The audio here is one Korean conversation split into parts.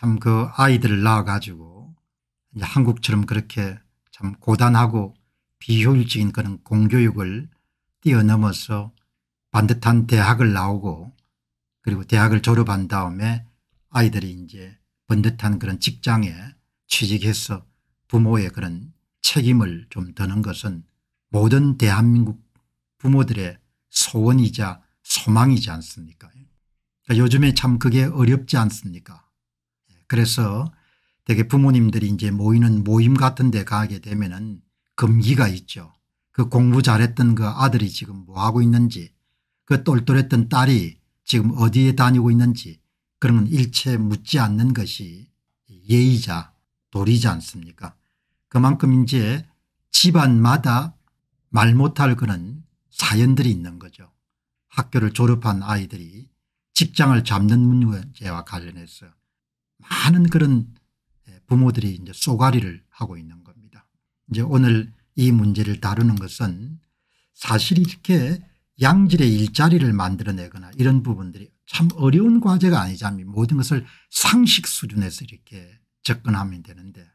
참그 아이들을 낳아가지고 이제 한국처럼 그렇게 참 고단하고 비효율적인 그런 공교육을 뛰어넘어서 반듯한 대학을 나오고 그리고 대학을 졸업한 다음에 아이들이 이제 번듯한 그런 직장에 취직해서 부모의 그런 책임을 좀 드는 것은 모든 대한민국 부모들의 소원이자 소망이지 않습니까 그러니까 요즘에 참 그게 어렵지 않습니까 그래서 되게 부모님들이 이제 모이는 모임 같은 데 가게 되면은 금기가 있죠. 그 공부 잘했던 그 아들이 지금 뭐하고 있는지 그 똘똘했던 딸이 지금 어디에 다니고 있는지 그런 건 일체 묻지 않는 것이 예의자 도리지 않습니까 그만큼 이제 집안마다 말 못할 그런 사연들이 있는 거죠. 학교를 졸업한 아이들이 직장을 잡는 문제와 관련해서 많은 그런 예, 부모들이 이제 쏘가리를 하고 있는 겁니다. 이제 오늘 이 문제를 다루는 것은 사실 이렇게 양질의 일자리를 만들어내거나 이런 부분들이 참 어려운 과제가 아니잖아요. 모든 것을 상식 수준에서 이렇게 접근하면 되는데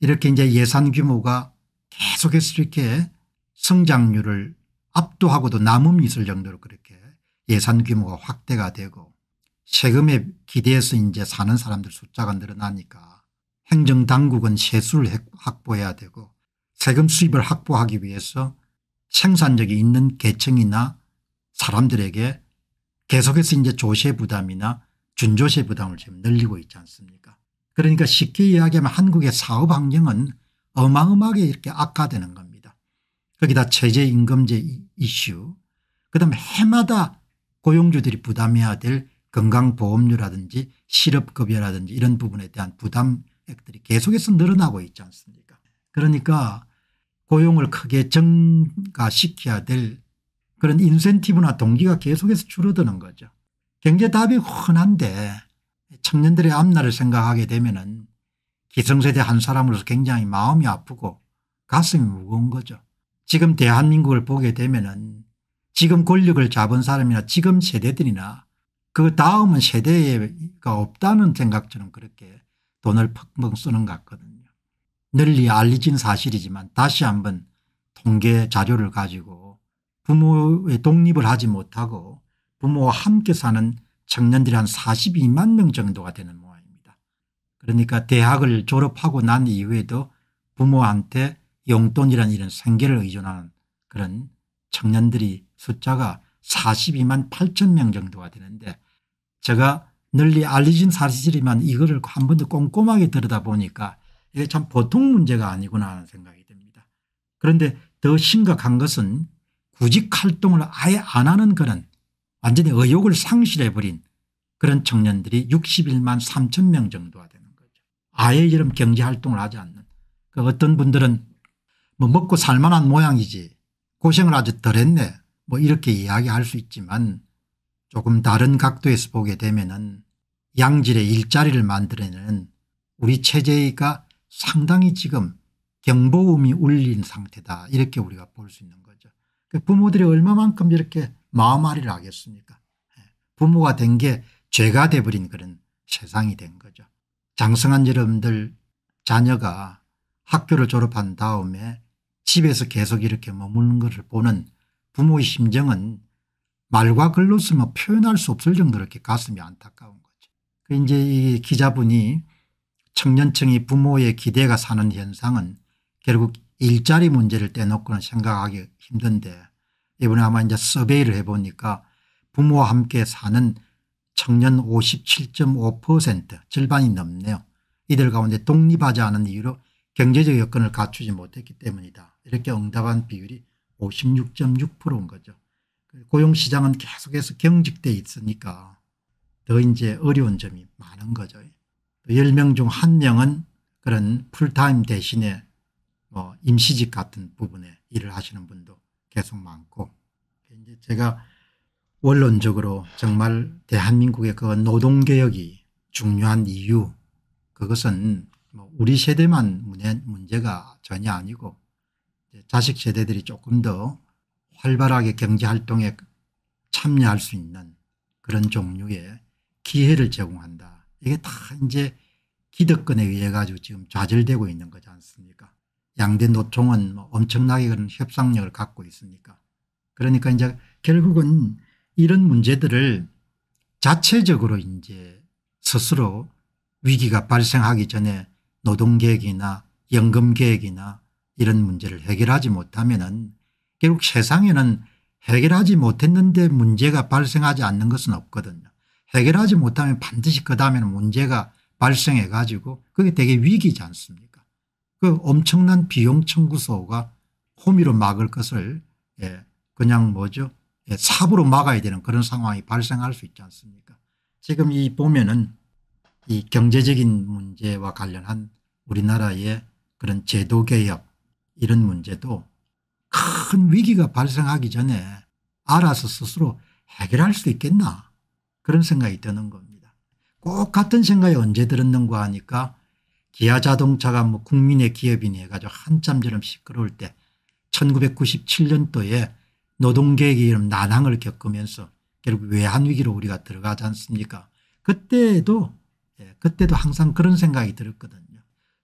이렇게 이제 예산 규모가 계속해서 이렇게 성장률을 압도하고도 남음이 있을 정도로 그렇게 예산 규모가 확대가 되고 세금에 기대해서 이제 사는 사람들 숫자가 늘어나니까 행정당국은 세수를 확보해야 되고 세금 수입을 확보하기 위해서 생산력이 있는 계층이나 사람들에게 계속해서 이제 조세 부담이나 준조세 부담을 지금 늘리고 있지 않습니까 그러니까 쉽게 이야기하면 한국의 사업 환경은 어마어마하게 이렇게 악화되는 겁니다. 거기다 최저임금제 이슈 그다음에 해마다 고용주들이 부담해야 될 건강보험료라든지 실업급여라든지 이런 부분에 대한 부담액들이 계속해서 늘어나고 있지 않습니까 그러니까 고용을 크게 증가시켜야 될 그런 인센티브나 동기가 계속해서 줄어드는 거죠. 경제 답이 흔한데 청년들의 앞날을 생각하게 되면 은 기성세대 한 사람으로서 굉장히 마음이 아프고 가슴이 무거운 거죠. 지금 대한민국을 보게 되면 은 지금 권력을 잡은 사람이나 지금 세대들이나 그 다음은 세대가 없다는 생각 처럼 그렇게 돈을 펑펑 쓰는 것 같거든요. 널리 알려진 사실이지만 다시 한번 통계 자료를 가지고 부모의 독립을 하지 못하고 부모와 함께 사는 청년들이 한 42만 명 정도가 되는 모양입니다. 그러니까 대학을 졸업하고 난 이후에도 부모한테 용돈이란 이런 생계를 의존하는 그런 청년들이 숫자가 42만 8천 명 정도가 되는데 제가 널리 알려진 사실이지만 이거를 한번도 꼼꼼하게 들여다보니까 이게 참 보통 문제가 아니구나 하는 생각이 듭니다. 그런데 더 심각한 것은 구직 활동을 아예 안 하는 그런 완전히 의욕을 상실해버린 그런 청년들이 61만 3천 명 정도가 되는 거죠. 아예 이런 경제활동을 하지 않는 그 어떤 분들은 뭐 먹고 살만한 모양이지 고생을 아주 덜 했네 뭐 이렇게 이야기할 수 있지만 조금 다른 각도에서 보게 되면은 양질의 일자리를 만들어내는 우리 체제가 상당히 지금 경보음이 울린 상태다 이렇게 우리가 볼 수 있는 거죠. 그 부모들이 얼마만큼 이렇게 마음앓이를 하겠습니까 예, 부모가 된 게 죄가 돼버린 그런 세상이 된 거죠. 장성한 여러분들 자녀가 학교를 졸업한 다음에 집에서 계속 이렇게 머무는 것을 보는 부모의 심정은 말과 글로서는 표현할 수 없을 정도로 이렇게 가슴이 안타까운 거죠. 그 이제 이 기자분이 청년층이 부모의 기대가 사는 현상은 결국 일자리 문제를 떼놓고는 생각하기 힘든데 이번에 아마 이제 서베이를 해보니까 부모와 함께 사는 청년 57.5% 절반이 넘네요. 이들 가운데 독립하지 않은 이유로 경제적 여건을 갖추지 못했기 때문이다. 이렇게 응답한 비율이 56.6%인 거죠. 고용시장은 계속해서 경직돼 있으니까 더 이제 어려운 점이 많은 거죠. 10명 중 1명은 그런 풀타임 대신에 뭐 임시직 같은 부분에 일을 하시는 분도 계속 많고 이제 제가 원론적으로 정말 대한민국의 그 노동개혁이 중요한 이유 그것은 뭐 우리 세대만 문제가 전혀 아니고 자식 세대들이 조금 더 활발하게 경제활동에 참여할 수 있는 그런 종류의 기회를 제공한다. 이게 다 이제 기득권에 의해 가지고 지금 좌절되고 있는 거지 않습니까 양대 노총은 뭐 엄청나게 그런 협상력을 갖고 있으니까 그러니까 이제 결국은 이런 문제들을 자체적으로 이제 스스로 위기가 발생하기 전에 노동계획이나 연금계획이나 이런 문제를 해결하지 못하면 결국 세상에는 해결하지 못했는데 문제가 발생하지 않는 것은 없거든요. 해결하지 못하면 반드시 그 다음에는 문제가 발생해 가지고 그게 되게 위기지 않습니까 그 엄청난 비용 청구소가 호미로 막을 것을 예, 그냥 뭐죠 예, 삽으로 막아야 되는 그런 상황이 발생할 수 있지 않습니까 지금 이 보면은 이 경제적인 문제와 관련한 우리나라의 그런 제도개혁 이런 문제도 큰 위기가 발생하기 전에 알아서 스스로 해결할 수 있겠나 그런 생각이 드는 겁니다. 꼭 같은 생각이 언제 들었는가 하니까 기아자동차가 뭐 국민의 기업이니 해가지고 한참처럼 시끄러울 때 1997년도에 노동계획이 이런 난항을 겪으면서 결국 외환위기로 우리가 들어가지 않습니까 그때도 예, 그때도 항상 그런 생각이 들었거든요.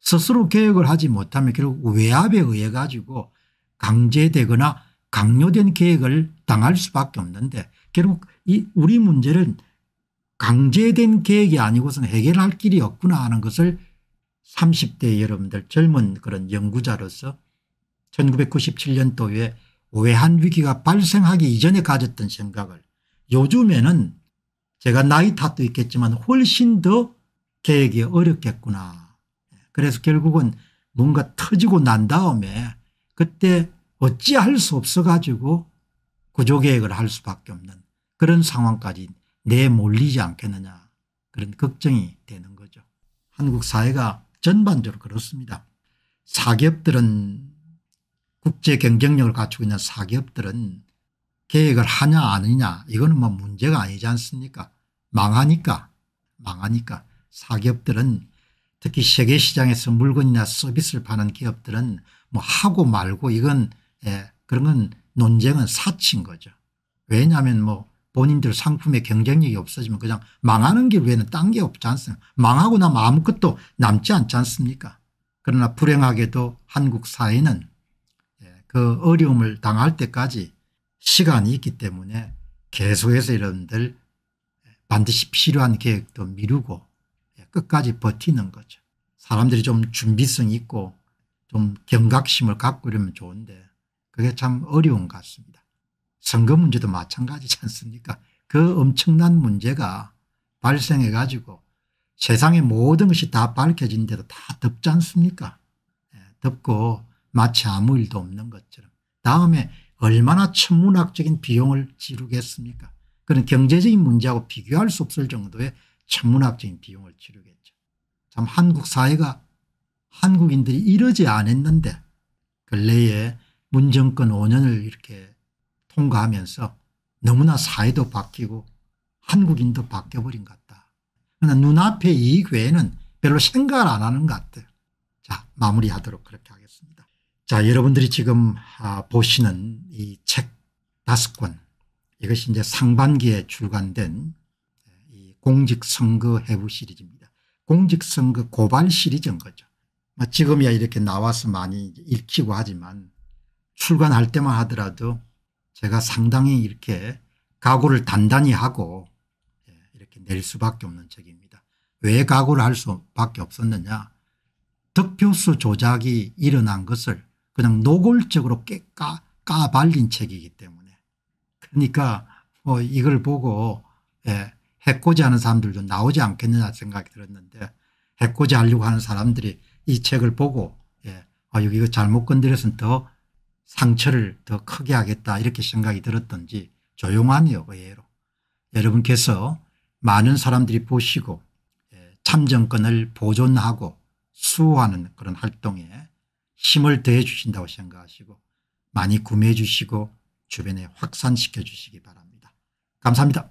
스스로 개혁을 하지 못하면 결국 외압에 의해 가지고 강제되거나 강요된 계획을 당할 수밖에 없는데 결국 이 우리 문제는 강제된 계획이 아니고서는 해결할 길이 없구나 하는 것을 30대 여러분들 젊은 그런 연구자로서 1997년도에 외환 위기가 발생하기 이전에 가졌던 생각을 요즘에는 제가 나이 탓도 있겠지만 훨씬 더 계획이 어렵겠구나 그래서 결국은 뭔가 터지고 난 다음에 그때 어찌할 수 없어 가지고 구조개혁을 할 수밖에 없는 그런 상황까지 내몰리지 않겠느냐 그런 걱정이 되는 거죠. 한국 사회가 전반적으로 그렇습니다. 사기업들은 국제 경쟁력을 갖추고 있는 사기업들은 계획을 하냐 아니냐 이거는 뭐 문제가 아니지 않습니까 망하니까 망하니까 사기업들은 특히 세계 시장에서 물건이나 서비스를 파는 기업들은 뭐 하고 말고 이건 예, 그런 건 논쟁은 사치인 거죠. 왜냐하면 뭐 본인들 상품의 경쟁력이 없어지면 그냥 망하는 길 외에는 딴 게 없지 않습니까 망하고 나면 아무것도 남지 않지 않습니까 그러나 불행하게도 한국 사회는 예, 그 어려움을 당할 때까지 시간이 있기 때문에 계속해서 여러분들 반드시 필요한 계획도 미루고 끝까지 버티는 거죠. 사람들이 좀 준비성 있고 좀 경각심을 갖고 이러면 좋은데 그게 참 어려운 것 같습니다. 선거 문제도 마찬가지지 않습니까 그 엄청난 문제가 발생해 가지고 세상의 모든 것이 다 밝혀진데도 다 덥지 않습니까 덥고 예, 마치 아무 일도 없는 것처럼 다음에 얼마나 천문학적인 비용을 지르겠습니까 그런 경제적인 문제하고 비교할 수 없을 정도의 천문학적인 비용을 치르겠죠. 참 한국 사회가 한국인들이 이러지 않았는데 근래에 문정권 5년을 이렇게 통과하면서 너무나 사회도 바뀌고 한국인도 바뀌어버린 것 같다. 그러나 눈앞에 이익 외에는 별로 생각을 안 하는 것 같아요. 자 마무리하도록 그렇게 하겠습니다. 자 여러분들이 지금 아, 보시는 이 책 다섯 권 이것이 이제 상반기에 출간된 공직선거 해부 시리즈입니다. 공직선거 고발 시리즈인 거죠. 뭐 지금이야 이렇게 나와서 많이 읽히고 하지만 출간할 때만 하더라도 제가 상당히 이렇게 각오를 단단히 하고 예, 이렇게 낼 수밖에 없는 책입니다. 왜 각오를 할 수밖에 없었느냐 득표수 조작이 일어난 것을 그냥 노골적으로 깨까 까발린 책이기 때문에 그러니까 뭐 이걸 보고 예, 해코지 하는 사람들도 나오지 않겠느냐 생각이 들었는데 해코지 하려고 하는 사람들이 이 책을 보고 예, 아, 이거 잘못 건드려서면더 상처를 더 크게 하겠다 이렇게 생각이 들었던지 조용하네요 의외로. 그 여러분께서 많은 사람들이 보시고 예, 참정권을 보존하고 수호하는 그런 활동에 힘을 더해 주신다고 생각하시고 많이 구매해 주시고 주변에 확산시켜 주시기 바랍니다. 감사합니다.